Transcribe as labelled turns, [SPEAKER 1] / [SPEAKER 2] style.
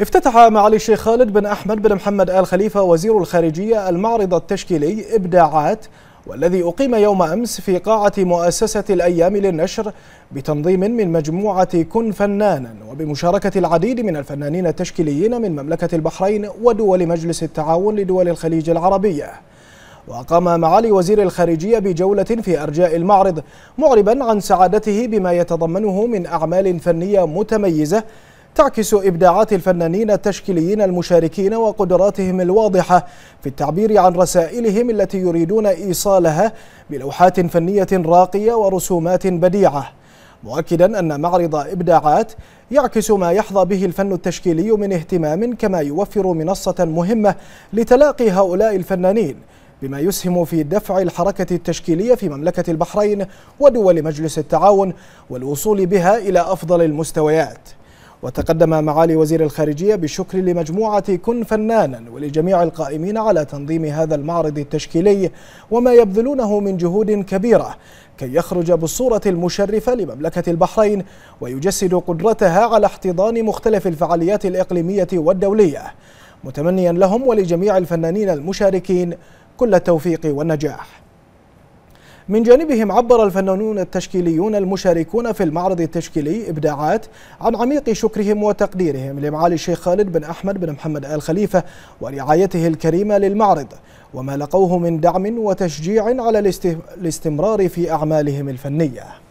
[SPEAKER 1] افتتح معالي الشيخ خالد بن أحمد بن محمد آل خليفة وزير الخارجية المعرض التشكيلي إبداعات والذي أقيم يوم أمس في قاعة مؤسسة الأيام للنشر بتنظيم من مجموعة كن فنانا وبمشاركة العديد من الفنانين التشكيليين من مملكة البحرين ودول مجلس التعاون لدول الخليج العربية وقام معالي وزير الخارجية بجولة في أرجاء المعرض معربا عن سعادته بما يتضمنه من أعمال فنية متميزة تعكس إبداعات الفنانين التشكيليين المشاركين وقدراتهم الواضحة في التعبير عن رسائلهم التي يريدون إيصالها بلوحات فنية راقية ورسومات بديعة مؤكدا أن معرض إبداعات يعكس ما يحظى به الفن التشكيلي من اهتمام كما يوفر منصة مهمة لتلاقي هؤلاء الفنانين بما يسهم في دفع الحركة التشكيلية في مملكة البحرين ودول مجلس التعاون والوصول بها إلى أفضل المستويات وتقدم معالي وزير الخارجية بالشكر لمجموعة كن فنانا ولجميع القائمين على تنظيم هذا المعرض التشكيلي وما يبذلونه من جهود كبيرة كي يخرج بالصورة المشرفة لمملكة البحرين ويجسد قدرتها على احتضان مختلف الفعاليات الإقليمية والدولية متمنيا لهم ولجميع الفنانين المشاركين كل التوفيق والنجاح من جانبهم عبر الفنانون التشكيليون المشاركون في المعرض التشكيلي إبداعات عن عميق شكرهم وتقديرهم لمعالي الشيخ خالد بن أحمد بن محمد آل خليفة ورعايته الكريمة للمعرض وما لقوه من دعم وتشجيع على الاستمرار في أعمالهم الفنية